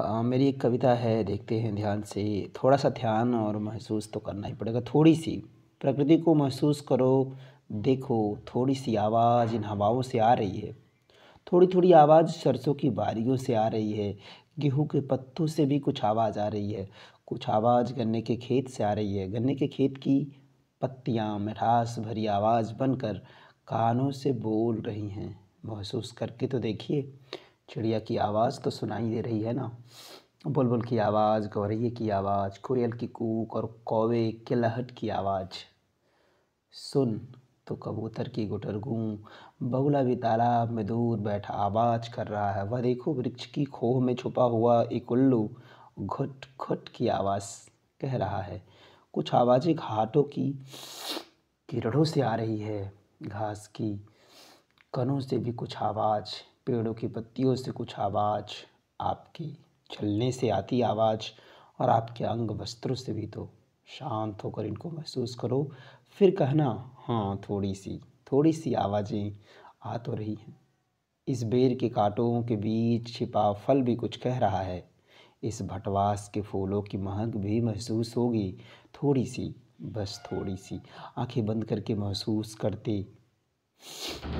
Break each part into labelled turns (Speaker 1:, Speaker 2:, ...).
Speaker 1: मेरी एक कविता है देखते हैं ध्यान से थोड़ा सा ध्यान और महसूस तो करना ही पड़ेगा थोड़ी सी प्रकृति को महसूस करो देखो थोड़ी सी आवाज़ इन हवाओं से आ रही है थोड़ी थोड़ी आवाज़ सरसों की बारियों से आ रही है गेहूं के पत्तों से भी कुछ आवाज़ आ रही है कुछ आवाज़ गन्ने के खेत से आ रही है गन्ने के खेत की पत्तियाँ मिठास भरी आवाज़ बनकर कानों से बोल रही हैं महसूस करके तो देखिए चिड़िया की आवाज़ तो सुनाई दे रही है ना बुलबुल की आवाज़ गौरैये की आवाज़ कुरियल की कूक और कौवे किलहट की आवाज़ सुन तो कबूतर की गुटरगू बगुला भी तालाब में दूर बैठा आवाज कर रहा है वह देखो वृक्ष की खोह में छुपा हुआ एक उल्लू घुट घुट की आवाज़ कह रहा है कुछ आवाज़ें घाटों की किरणों से आ रही है घास की कनों से भी कुछ आवाज़ पेड़ों की पत्तियों से कुछ आवाज़ आपकी चलने से आती आवाज़ और आपके अंग वस्त्रों से भी तो शांत होकर इनको महसूस करो फिर कहना हाँ थोड़ी सी थोड़ी सी आवाज़ें आ तो रही हैं इस बेर के कांटों के बीच छिपा फल भी कुछ कह रहा है इस भटवास के फूलों की महक भी महसूस होगी थोड़ी सी बस थोड़ी सी आंखें बंद करके महसूस करते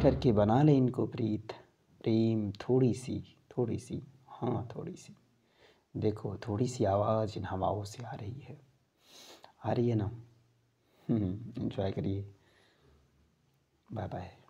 Speaker 1: करके बना ले इनको प्रीत टेम थोड़ी सी थोड़ी सी हाँ थोड़ी सी देखो थोड़ी सी आवाज़ इन हवाओं से आ रही है आ रही है ना हम्म एंजॉय करिए बाय बाय